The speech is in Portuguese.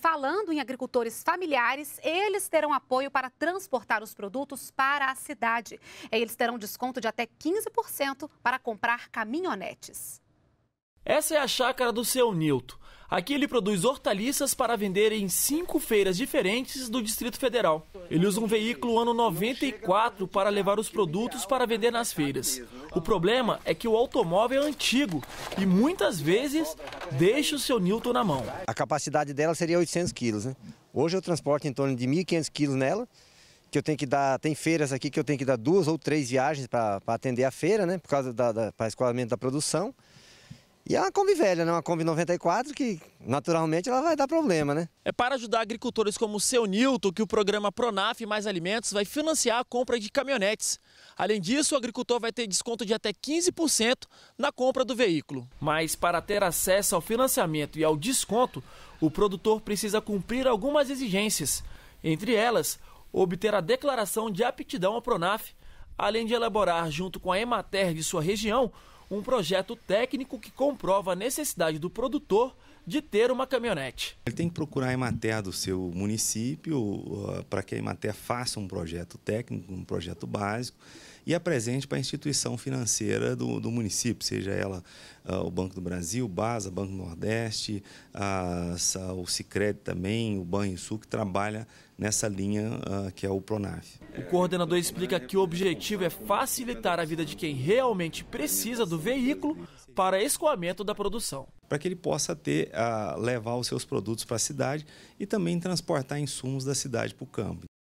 Falando em agricultores familiares, eles terão apoio para transportar os produtos para a cidade. Eles terão desconto de até 15% para comprar caminhonetes. Essa é a chácara do seu Nilton. Aqui ele produz hortaliças para vender em cinco feiras diferentes do Distrito Federal. Ele usa um veículo ano 94 para levar os produtos para vender nas feiras. O problema é que o automóvel é antigo e muitas vezes deixa o seu Newton na mão. A capacidade dela seria 800 quilos, né? Hoje eu transporto em torno de 1.500 quilos nela que eu tenho que dar, tem feiras aqui que eu tenho que dar duas ou três viagens para atender a feira, né, por causa da, da para escoamento da produção. E é uma Kombi velha, né? Uma Kombi 94 que naturalmente ela vai dar problema, né? É para ajudar agricultores como o seu Nilton que o programa Pronaf Mais Alimentos vai financiar a compra de caminhonetes. Além disso, o agricultor vai ter desconto de até 15% na compra do veículo. Mas para ter acesso ao financiamento e ao desconto, o produtor precisa cumprir algumas exigências. Entre elas, obter a declaração de aptidão ao Pronaf, além de elaborar junto com a Emater de sua região um projeto técnico que comprova a necessidade do produtor de ter uma caminhonete. Ele tem que procurar a Emater do seu município ah, para que a Emater faça um projeto técnico, um projeto básico e apresente para a instituição financeira do, do município, seja ela uh, o Banco do Brasil, BASA, Banco Nordeste, o Sicredi também, o Sul que trabalha nessa linha uh, que é o Pronaf. O coordenador explica que o objetivo é facilitar a vida de quem realmente precisa do do veículo para escoamento da produção. Para que ele possa ter, a, ah, levar os seus produtos para a cidade e também transportar insumos da cidade para o campo.